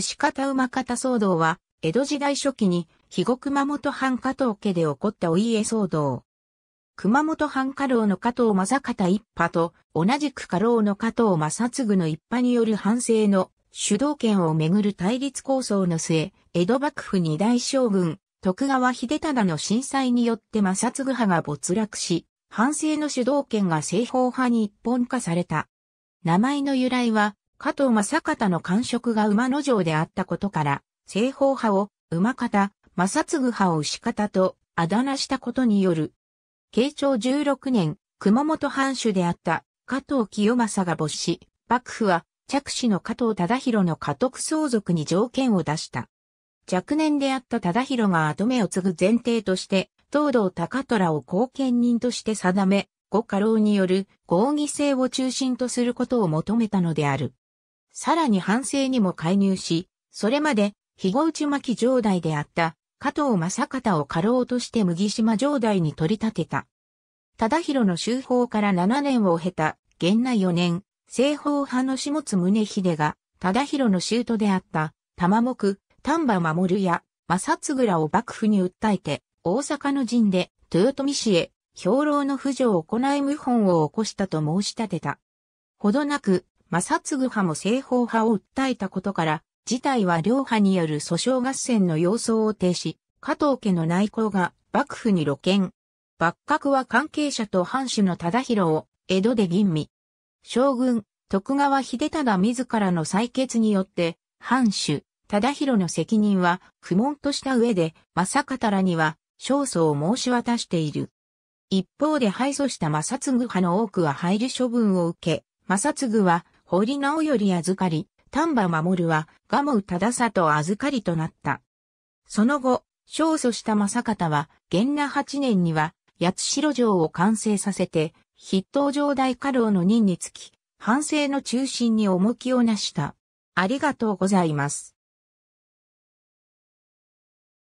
牛方馬方騒動は、江戸時代初期に、肥後熊本藩加藤家で起こったお家騒動。熊本藩家老の加藤正方一派と、同じく家老の加藤正嗣の一派による反省の主導権をめぐる対立構想の末、江戸幕府二大将軍、徳川秀忠の震災によって正嗣派が没落し、反省の主導権が正方派に一本化された。名前の由来は、加藤正方の官職が馬の城であったことから、正方派を馬方、正嗣派を牛方とあだ名したことによる。慶長16年、熊本藩主であった加藤清正が没し、幕府は着手の加藤忠宏の家督相続に条件を出した。若年であった忠宏が後目を継ぐ前提として、東道高虎を後見人として定め、五家老による合議制を中心とすることを求めたのである。さらに反省にも介入し、それまで、肥後内巻城代であった、加藤正方を過労として麦島城代に取り立てた。忠広の修法から7年を経た、源内4年、正方派の下津宗秀が、忠広の都であった、玉木、丹波守や、正次倉を幕府に訴えて、大阪の陣で、豊臣氏へ、兵糧の扶助を行い謀反を起こしたと申し立てた。ほどなく、正嗣派も正法派を訴えたことから、事態は両派による訴訟合戦の様相を呈し、加藤家の内向が幕府に露見。幕閣は関係者と藩主の忠広を江戸で吟味。将軍、徳川秀忠自らの採決によって、藩主、忠広の責任は不問とした上で、正方らには勝訴を申し渡している。一方で敗訴した正嗣派の多くは廃流処分を受け、正嗣は堀直より預かり、丹波守は、ガム忠里預かりとなった。その後、勝訴した正方は、元那八年には、八代城を完成させて、筆頭城代家老の任につき、反省の中心に重きをなした。ありがとうございます。